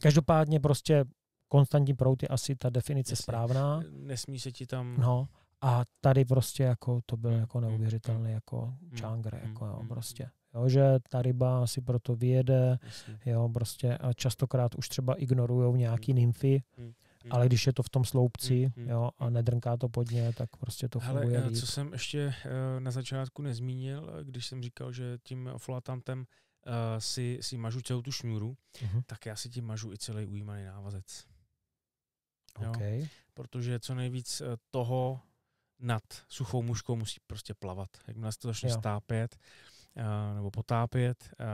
Každopádně prostě konstantní prout je asi ta definice Jestli, správná. Nesmí se ti tam... No, a tady prostě jako to byl jako neuvěřitelný jako hmm, čangr, hmm, jako jo, hmm, prostě. Jo, že ta ryba si proto vyjede, jo, prostě a častokrát už třeba ignorujou nějaký nymfy, Mhm. ale když je to v tom sloupci mhm. jo, a mhm. nedrnká to pod ně, tak prostě to Hele, funguje eh, líp. co jsem ještě eh, na začátku nezmínil, eh, když jsem říkal, že tím flatantem uh, si, si mažu celou tu šňůru, uh-huh. tak já si tím mažu i celý ujímaný návazec. Jo? Okay. Protože co nejvíc toho nad suchou muškou musí prostě plavat. Jakmile se to začne jo. stápět, nebo potápět. Kor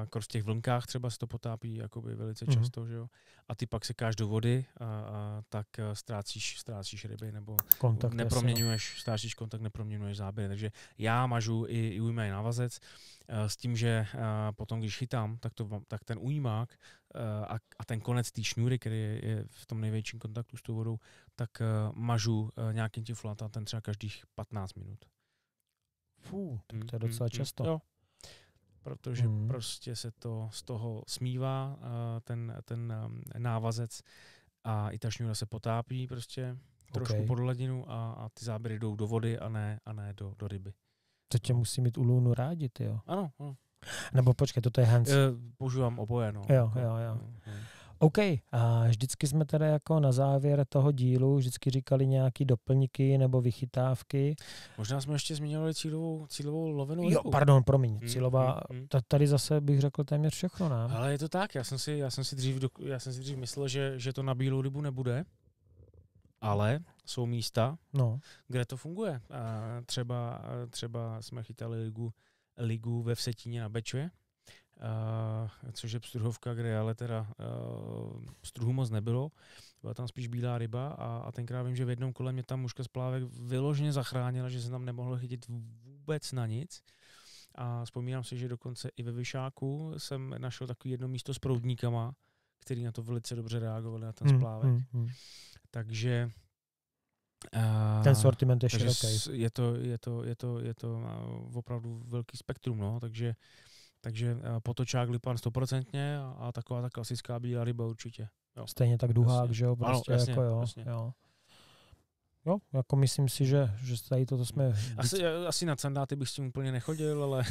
jako v těch vlnkách třeba se to potápí jakoby velice mhm. často, mm-hmm. že jo? A ty pak káš do vody a, a tak e, ztrácíš, ztrácíš ryby nebo kontakt, no. neproměňuješ, jasný. ztrácíš kontakt, neproměňuješ záběry. Takže já mažu i, i ujmej návazec e, s tím, že e, potom, když chytám, tak, to, tak ten ujímák a, a ten konec té šňůry, který je, je v tom největším kontaktu s tou vodou, tak mažu nějakým tím flata, ten třeba každých 15 minut. Fú, tak to je mm, mm, docela mm, často. Jo. Protože mm. prostě se to z toho smívá, eh, ten, ten návazec a i ta šňůra se potápí prostě trošku okay. pod hladinu a, a ty záběry jdou do vody a ne, a ne do, do ryby. To tě no. musí mít u lůnu rádi, jo. Ano, ano. Nebo počkej, toto je Hans. Eh, používám oboje, no. Jo, jako- jo, jo. jo. No, no. OK, a vždycky jsme teda jako na závěr toho dílu vždycky říkali nějaký doplňky nebo vychytávky. Možná jsme ještě zmiňovali cílovou, cílovou rybu. Jo, pardon, promiň, mm, cílová, mm, tady zase bych řekl téměř všechno, ne? Ale je to tak, já jsem si, já jsem si, dřív, já jsem si dřív myslel, že, že to na bílou rybu nebude, ale jsou místa, no. kde to funguje. A třeba, třeba jsme chytali ligu, ligu ve Vsetíně na Bečuje, uh, což je pstruhovka, kde ale teda uh, pstruhu moc nebylo. Byla tam spíš bílá ryba a, a tenkrát vím, že v jednom kole mě tam muška z plávek vyloženě zachránila, že se tam nemohl chytit vůbec na nic. A vzpomínám si, že dokonce i ve Vyšáku jsem našel takové jedno místo s proudníkama, který na to velice dobře reagovali, na ten hmm, splávek. Mm, mm, mm. Takže a, eh, ten sortiment je široký. Je to, je to, je to, je to opravdu velký spektrum, no, takže uh, takže eh, potočák Lipan stoprocentně a taková ta klasická bílá ryba určitě. Jo. Stejně tak duhák, jasně. že jo? Prostě ano, jasně, jako jo, jasně. jo. Jo, jako myslím si, že, že tady toto jsme... Asi, asi na sandáty bych s tím úplně nechodil, ale...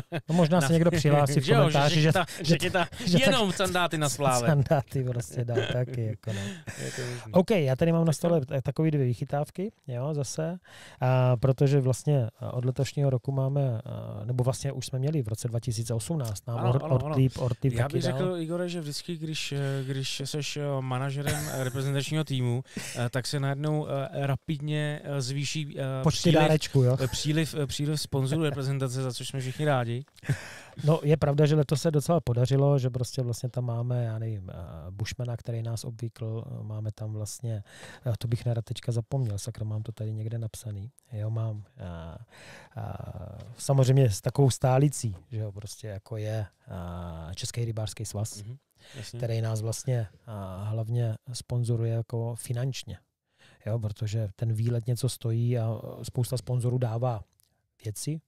*laughs* No možná se někdo přihlásí v *laughs* komentáři, že, že, ta, že, že, ta, že jenom sandáty na *laughs* sláve. Sandáty prostě dá taky. Jako ne. No. OK, já tady mám na stole takové dvě vychytávky, jo, zase, a, protože vlastně od letošního roku máme, nebo vlastně už jsme měli v roce 2018, nám ano, or, ano, Já bych řekl, Igore, že vždycky, když, eh, když jsi eh, manažerem eh, reprezentačního týmu, tak se najednou rapidně zvýší Počty příliv, dárečku, jo? příliv, příliv sponzorů reprezentace, za což jsme všichni rádi. *laughs* No je pravda, že letos se docela podařilo, že prostě vlastně tam máme, já nevím, eh, Bushmana, který nás obvykl, eh, máme tam vlastně, eh, to bych nerad teďka zapomněl, sakra, mám to tady někde napsaný, jo, mám. A, a, samozřejmě s takovou stálicí, že jo, prostě jako je a, Český rybářský svaz, mm-hmm, který nás vlastně a, hlavně sponzoruje jako finančně, jo, protože ten výlet něco stojí a spousta sponzorů dává věci,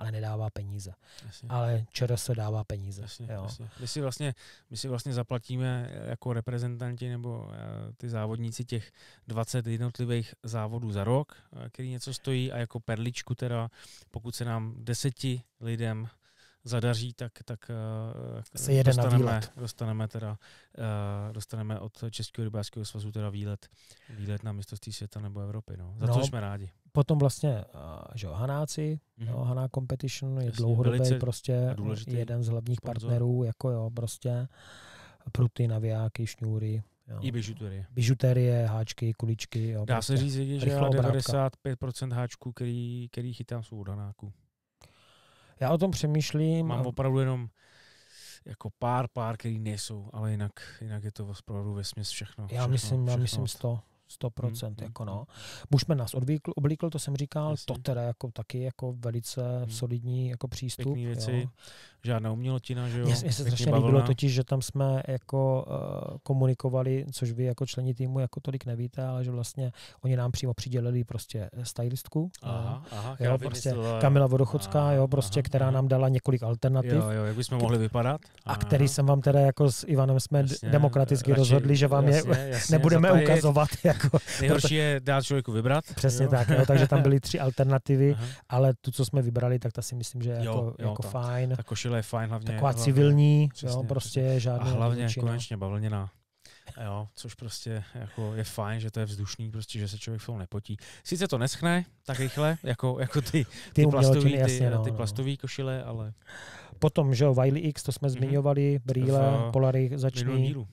ale nedává peníze. Jasně. Ale se dává peníze. Jasně, jo. Jasně. My, si vlastně, my si vlastně zaplatíme jako reprezentanti nebo eh, ty závodníci těch 20 jednotlivých závodů za rok, eh, který něco stojí a jako perličku teda, pokud se nám deseti lidem zadaří, tak, tak eh, se jede dostaneme, na výlet. dostaneme, teda, eh, dostaneme od Českého rybářského svazu teda výlet, výlet na mistrovství světa nebo Evropy. No. Za no, to jsme rádi. Potom vlastně, eh, že jo, Hanáci, mm-hmm. no, Haná Competition je Jasně, dlouhodobý prostě jeden z hlavních sponsor. partnerů, jako jo, prostě pruty, navijáky, šňůry, Jo. I bižuterie. Bižuterie, háčky, kuličky. Jo, Dá prostě. se říct, že 95% háčků, který, který chytám, jsou od Hanáku. Já o tom přemýšlím. Mám a... opravdu jenom jako pár, pár, který nejsou, ale jinak, jinak je to opravdu ve směs všechno. Já všechno, myslím, všechno. já myslím 100. 100%, hmm, jako hmm, no. Bushman nás odvíkl, oblíkl, to jsem říkal, jasný. to teda jako taky jako velice hmm. solidní jako přístup. Pěkný věci, jo. žádná umělotina, že jo. Mně se strašně bavlna. líbilo totiž, že tam jsme jako uh, komunikovali, což vy jako členi týmu jako tolik nevíte, ale že vlastně oni nám přímo přidělili prostě eh, stylistku. Eh, aha, a, aha, jo, prostě myslela, Kamila Vodochodská, aha, jo, prostě, aha, která aha. nám dala několik alternativ. Jo, jo, jak bychom mohli vypadat. A, aha. který jsem vám teda jako s Ivanem jsme jasně, demokraticky radši, rozhodli, že vám jasně, je jasně, nebudeme ukazovat. *laughs* jako, Nejhorší *laughs* je dát člověku vybrat. Přesně jo. tak, jo, takže tam byly tři alternativy, Aha. ale tu, co jsme vybrali, tak ta si myslím, že je jo, jako, jo, jako ta, fajn. Ta košile je fajn hlavně. Taková hlavně, civilní, přesně, jo, prostě žádná. A hlavně výčina. Jako no. konečně bavlněná. Jo, což prostě jako je fajn, že to je vzdušný, prostě, že se člověk v tom nepotí. Sice to neschne tak rychle, jako, jako ty, *laughs* ty, ty plastový, jasně, no, ty, no, ty plastový no. košile, ale... Potom, že jo, Wiley X, to jsme mm-hmm. zmiňovali, brýle, v, Polary Minulý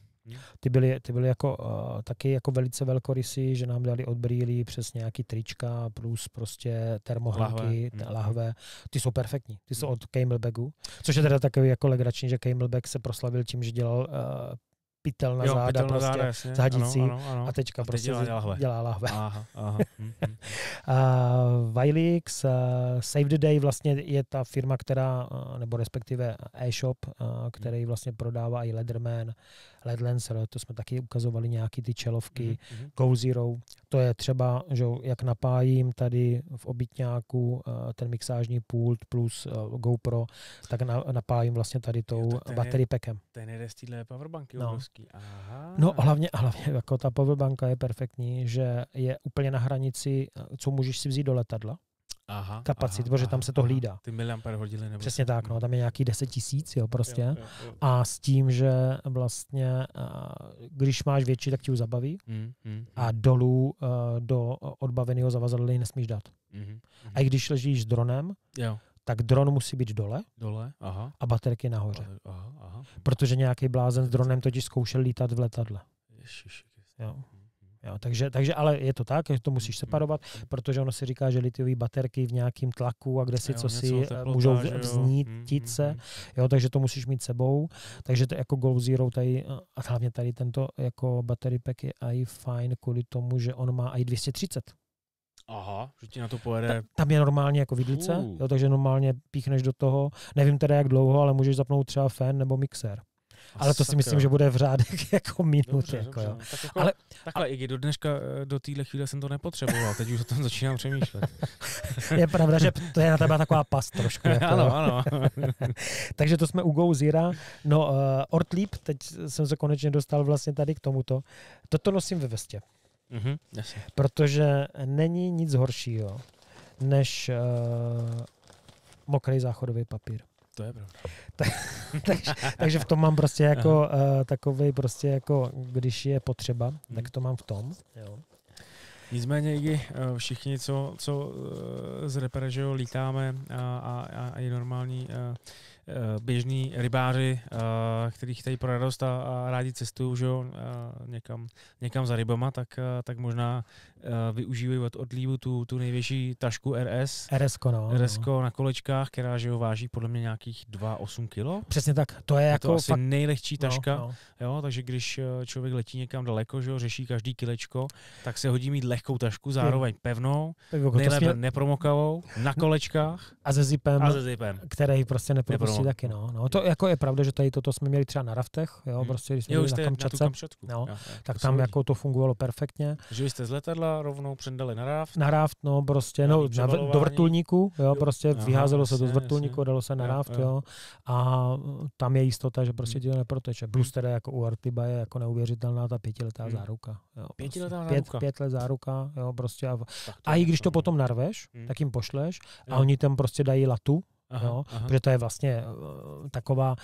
ty byly, ty byly jako, uh, taky jako velice velkorysy, že nám dali od brýlí přes nějaký trička plus prostě termohlenky, lahve. Mhm. lahve. Ty jsou perfektní. Ty jsou mhm. od Camelbagu. což je teda takový jako legrační, že Camelbag se proslavil tím, že dělal uh, pytel na jo, záda, pytel prostě, na záda, jasně. ano, ano, ano. a teďka a prostě dělá, lahve. Dělá lahve. Aha, aha. *laughs* Mhm, a Vilix, uh, eh, Save the Day vlastně je ta firma, která, nebo respektive e-shop, uh, který vlastně prodává i Leatherman, led ale to jsme taky ukazovali nějaký ty čelovky, mm-hmm. Mhm. Go Zero, to je třeba, že jak napájím tady v obytňáku eh, ten mixážní pult plus eh, GoPro, tak na, napájím vlastně tady tou jo, to battery packem. Ten jede z téhle powerbanky no. obrovský. Aha. No hlavně, hlavně jako ta powerbanka je perfektní, že je úplně na hranici, eh, co můžeš si vzít do letadla aha, kapacit, aha, protože aha, tam se to hlídá. ty miliampere hodiny nebo Přesně tak, no, tam je nějaký 10 tisíc, jo, prostě. Jo, jo, jo. A s tím, že vlastně, když máš větší, tak ti už zabaví mm, mm, a mm. dolů e, do odbaveného zavazadla nesmíš dát. Mm, mm. A i když ležíš s dronem, jo tak dron musí být dole, dole aha. a baterky nahoře. Aha, aha. Protože nějaký blázen s dronem totiž zkoušel lítat v letadle. Ježiši, jo. Jo, takže, takže, ale je to tak, že to musíš mhm. separovat, mhm. protože ono se říká, že litiové baterky v nějakém tlaku a kde si co si eh, můžou vznítit jo. se, mhm, jo, takže to musíš mít sebou. Takže to jako Gold Zero tady, eh, a hlavně tady tento jako battery pack je i fajn kvůli tomu, že on má i 230. Aha, že ti na to pojede. Ta, tam je normálně jako vidlice, uh. jo, takže normálně píchneš do toho. Nevím teda jak dlouho, ale můžeš zapnout třeba fan nebo mixer ale to si myslím, jo. že bude v řádek *laughs* jako minut. Dobře, jako, dobře. Jo. Tak jako, ale, takhle, a... i do dneška, eh, do téhle chvíle jsem to nepotřeboval, teď už o tom začínám přemýšlet. *laughs* je pravda, že to je na tebe taková past trošku. *laughs* Jako. ano, ano. Takže to jsme u Gouzira. No, uh, Ortlíp, teď jsem se konečně dostal vlastně tady k tomuto. Toto nosím ve vestě. Mm-hmm, Protože není nic horšího, než uh, mokrý záchodový papír. To je pravda. Tak, *laughs* takže, takže v tom mám prostě jako uh, eh, takový prostě jako, když je potřeba, hmm. tak to mám v tom. Jo. Nicméně, Iggy, eh, všichni, co, co eh, z repera, že jo, lítáme a, a, a je normální Uh, Eh, běžní rybáři, eh, kteří chtějí pro radost a, a rádi cestují že jo, eh, někam, někam za rybama, tak, tak možná využívají od odlívu tu, tu největší tašku RS. RS, no. RS no. na kolečkách, která že váží podle mě nějakých 2-8 kg. Přesně tak, to je, je jako to asi fakt... nejlehčí no, taška, no, no. Jo, takže když člověk letí někam daleko, že jo, řeší každý kilečko, tak se hodí mít lehkou tašku, zároveň pevnou, jako nejlepší směl... nepromokavou, na kolečkách. A se zipem, a se zipem. který prostě nepropuste asi no. taky, no. no. To jako je pravda, že tady toto jsme měli třeba na raftech, jo, hmm. prostě když jsme jo, byli na Kamčatce. Na kamčatku. No, já, já, tak tam jako to fungovalo perfektně. Že jste z letadla rovnou přendali na raft? Na raft, no, prostě, no, na, do vrtulníku, jo, jo. prostě Aha, vyházelo jasně, se do vrtulníku, dalo se na raft, jo. A tam je jistota, že prostě hmm. ti to neproteče. Plus teda jako u Artiba je jako neuvěřitelná ta pětiletá hmm. záruka. Jo, prostě. pětiletá záruka? Pět let záruka, jo, prostě. A i když to no. potom narveš, hmm. tak jim pošleš a oni tam prostě dají latu, Aha, jo? Aha. Protože to je vlastně uh, taková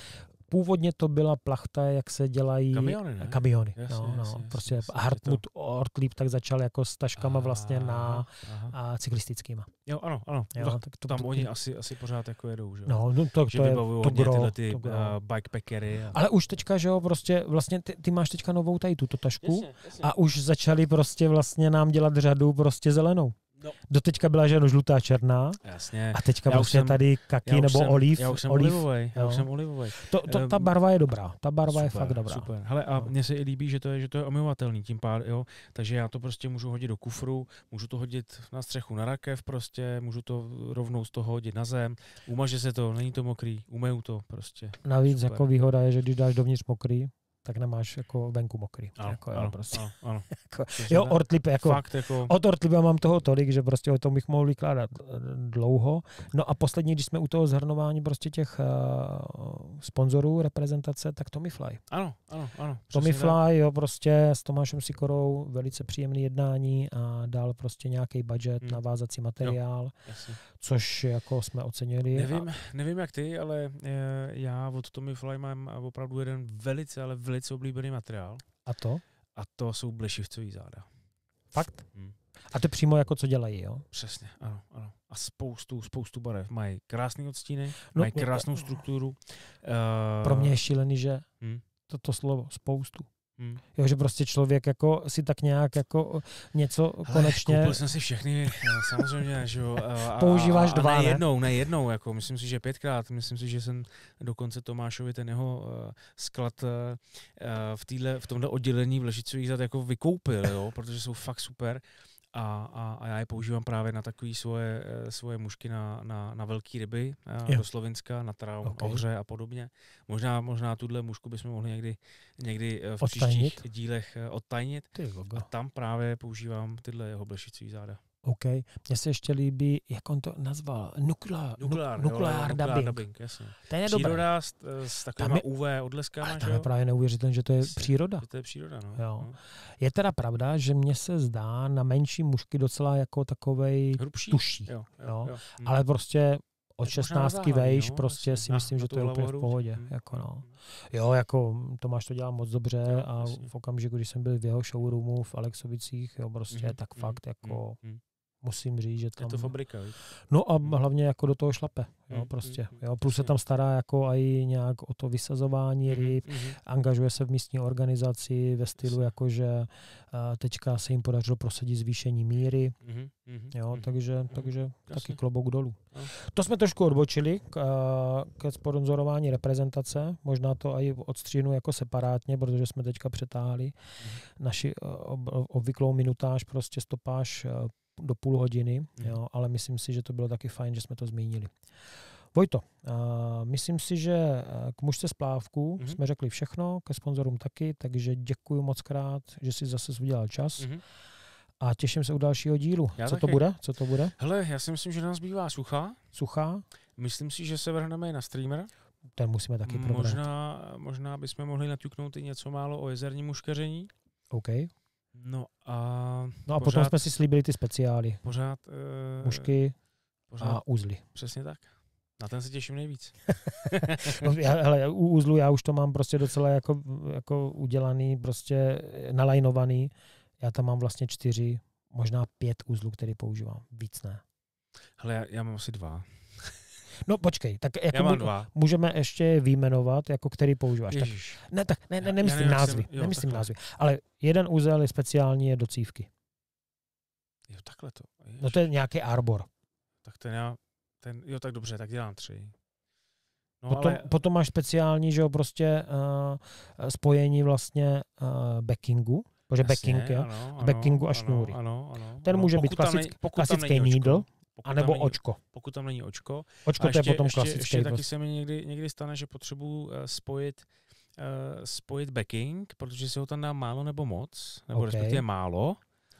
původně to byla plachta, jak se dělají kamiony. Ne? kamiony jasně, no, no, jasně, prostě jasně, Hartmut to... Ortlieb tak začal jako s taškama a, vlastně na A cyklistickýma. Jo, ano, ano. Jo, tak, tak to, tam to, oni asi, asi pořád jako jedou, že No, no to, že to je to gro, tyhle ty to Uh, eh, bikepackery. A... Ale už teďka, že jo, prostě vlastně ty, ty máš teďka novou tady tuto tašku jasně, jasně. a už začali prostě vlastně nám dělat řadu prostě zelenou. No. Doteďka byla že žlutá černá. Jasně. A teďka já prostě jsem, tady kaky nebo jsem, oliv. Já už jsem oliv, Já už jsem olivový. To, to, ehm, ta barva je dobrá. Ta barva super, je fakt dobrá. Super. Hele, a no. mně se i líbí, že to je, že to je omyvatelný tím pár, jo. Takže já to prostě můžu hodit do kufru, můžu to hodit na střechu na rakev prostě, můžu to rovnou z toho hodit na zem. Umaže se to, není to mokrý, umeju to prostě. Navíc super. jako výhoda je, že když dáš dovnitř mokrý, tak nemáš jako venku mokrý. Ano, jako, ano, jo, prostě. ano, ano. *laughs* jako, jo, ortlip, jako, fakt, jako... Od ortlipa mám toho tolik, že prostě o tom bych mohl vykládat eh, dlouho. No a poslední, když jsme u toho zhrnování prostě těch uh, sponzorů reprezentace, tak Tommy Fly. Ano, ano, ano. Tommy Fly, tak. jo, prostě s Tomášem Sikorou velice příjemný jednání a dal prostě nějaký budget, hmm. navázací materiál, jo, což jako jsme ocenili. Nevím, a... nevím jak ty, ale eh, já od Tommy Fly mám opravdu jeden velice, ale velice velice oblíbený materiál. A to? A to jsou blešivcový záda. Fakt? Hmm. A to přímo jako co dělají, jo? Přesně, ano, ano. A spoustu, spoustu barev. Mají krásný odstíny, no, mají jako- krásnou strukturu. pro mě je eh, šílený, že hmm? toto slovo, spoustu. Hmm. Jo, že prostě člověk jako si tak nějak jako něco Hele, konečně... Koupil jsem si všechny, eh, samozřejmě, že jo. Používáš dva, ne? jednou, ne jednou, jako myslím si, že pětkrát. Myslím si, že jsem dokonce Tomášovi ten jeho uh, sklad uh, v, týhle, v tomhle oddělení v Ležicových zad jako vykoupil, jo, protože jsou fakt super. Uh, a, a, a já je používám právě na takové svoje, eh, svoje mušky na, na, na velké ryby eh, jo. do Slovenska, na trávu, okay. ohře a podobně. Možná, možná tuhle mušku bychom mohli někdy, někdy eh, v odtajnit. příštích dílech odtajnit. Ty, a tam právě používám tyhle jeho blešicí záda. OK. Mně se ještě líbí, jak on to nazval, nukleár, nukleár, nu, nukleár, jo, dubbing. dubbing jasně. Ten je dobrý. Příroda eh, s, s takovými UV odleskama. Ale tam je právě neuvěřitelné, že to je jasně, příroda. Že to je příroda, no. Jo. No. Je teda pravda, že mně se zdá na menší mužky docela jako takovej Hrubší? tuší. Jo, jo, jo. Jo. Hm. Ale prostě od 16 vejš, no, prostě jasně, si myslím, na, že to je úplně v pohodě. Hmm. Jako no. Hm. Jo, jako Tomáš to dělá moc dobře jo, a jasně. v okamžiku, když jsem byl v jeho showroomu v Alexovicích, jo, prostě, hmm. tak mhm, fakt jako... Hmm musím říct, že tam... Je to fabrika, víc? No a hlavně jako do toho šlape, jo, mm, prostě. Mm, jo, plus se tam stará jako i nějak o to vysazování mm-hmm, ryb, mm, angažuje se v místní organizaci ve stylu jako, že eh, teďka se jim podařilo prosadit zvýšení míry, jo, takže, takže taky klobouk dolů. No. To jsme trošku odbočili k, eh, k sponzorování reprezentace, možná to i odstřínu jako separátně, protože jsme teďka přetáhli naši eh, obvyklou minutáž, prostě stopáž do půl hodiny, mhm. jo, ale myslím si, že to bylo taky fajn, že jsme to zmínili. Vojto, uh, myslím si, že eh, k mužce z plávku mm-hmm. jsme řekli všechno, ke sponzorům taky, takže děkuji moc krát, že jsi zase udělal čas. Mm-hmm. A těším se u dalšího dílu. Já Co taky. to bude? Co to bude? Hele, já si myslím, že nás bývá suchá. Suchá? Myslím si, že se vrhneme i na streamer. Ten musíme taky probrat. Možná, možná bychom mohli natuknout i něco málo o jezerním muškaření. OK. No a... No a pořád, potom jsme si slíbili ty speciály. Pořád... Uh, eh, Mušky pořád, a uzly. Přesně tak. Na ten se těším nejvíc. *laughs* no, já, hele, u uzlu já už to mám prostě docela jako, jako udělaný, prostě nalajnovaný. Já tam mám vlastně čtyři, možná pět uzlů, které používám. Víc ne. Hele, já, já mám asi dva. No počkej, tak jako já mám dva. můžeme ještě vyjmenovat, jako který používáš. Tak, ne, tak ne, ne, nemyslím já, já nevím, názvy, jsem, jo, nemyslím názvy, ale jeden úzel je speciální je do cívky. Jo, takhle to. Ježiš. No to je nějaký arbor. Tak ten já, ten, jo tak dobře, tak dělám tři. No, potom, ale... potom máš speciální, že jo, prostě uh, spojení vlastně uh, backingu, protože backing, jo, ano, ano, backingu a šnůry. Ano, ano, ano, ten může být klasický, klasický nejočko. needle, pokud a nebo není, očko. Pokud tam není očko. Očko a to je potom ještě, klasický. Ještě, ještě taky se mi někdy, někdy stane, že uh, spojit uh, spojit backing, protože si ho tam dá málo nebo moc, nebo okay. respektive málo,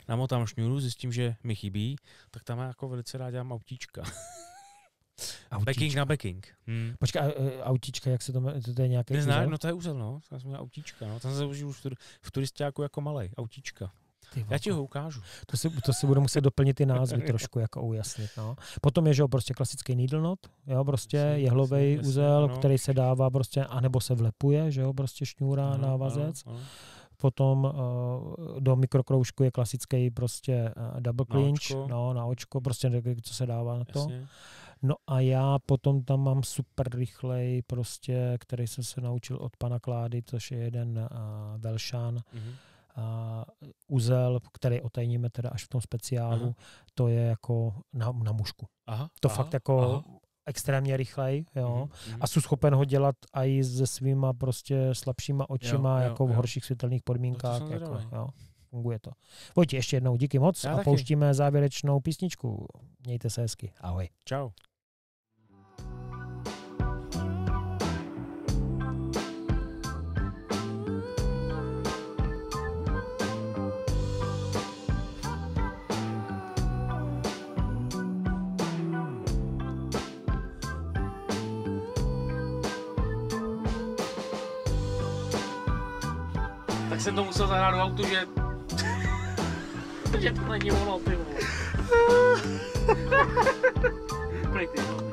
namotám šňůru, zjistím, že mi chybí, tak tam jako velice rád dělám autíčka. *laughs* autíčka. Backing na backing. Hmm. Počkej, eh, autíčka, jak se to To je nějaké Neznáš, no to je úzel, no. Já jsem měl autíčka, no. Tam jsem už v, tur- v turistiáku jako malej, autíčka. Já ti ho ukážu. To si, to si budu muset doplnit ty názvy *laughs* trošku, jako ujasnit. No. Potom je, že jo, prostě klasický needle knot, jo, prostě jehlový úzel, no. který se dává prostě, anebo se vlepuje, že jo, prostě šňůra no, návazec. No, no. Potom uh, do mikrokroužku je klasický prostě uh, double clinch, na očko. no, na očko, prostě co se dává na to. Jasně. No a já potom tam mám super rychlej prostě, který jsem se naučil od pana Klády, což je jeden uh, velšán, mm-hmm Eh, uzel, který otejníme teda až v tom speciálu, aha. to je jako na, na mužku. Aha, to aha, fakt jako aha. extrémně rychlej, jo. mm mm. A jsou schopen ho dělat i se svýma prostě slabšíma očima, jo, jo, jako v jo. horších světelných podmínkách. To to jako, jo. Funguje to. Vojti, ještě jednou díky moc Já a taky. pouštíme závěrečnou písničku. Mějte se hezky. Ahoj. Čau. jsem to musel zahrát do autu, že... *laughs* že to není ono, ty vole. *laughs*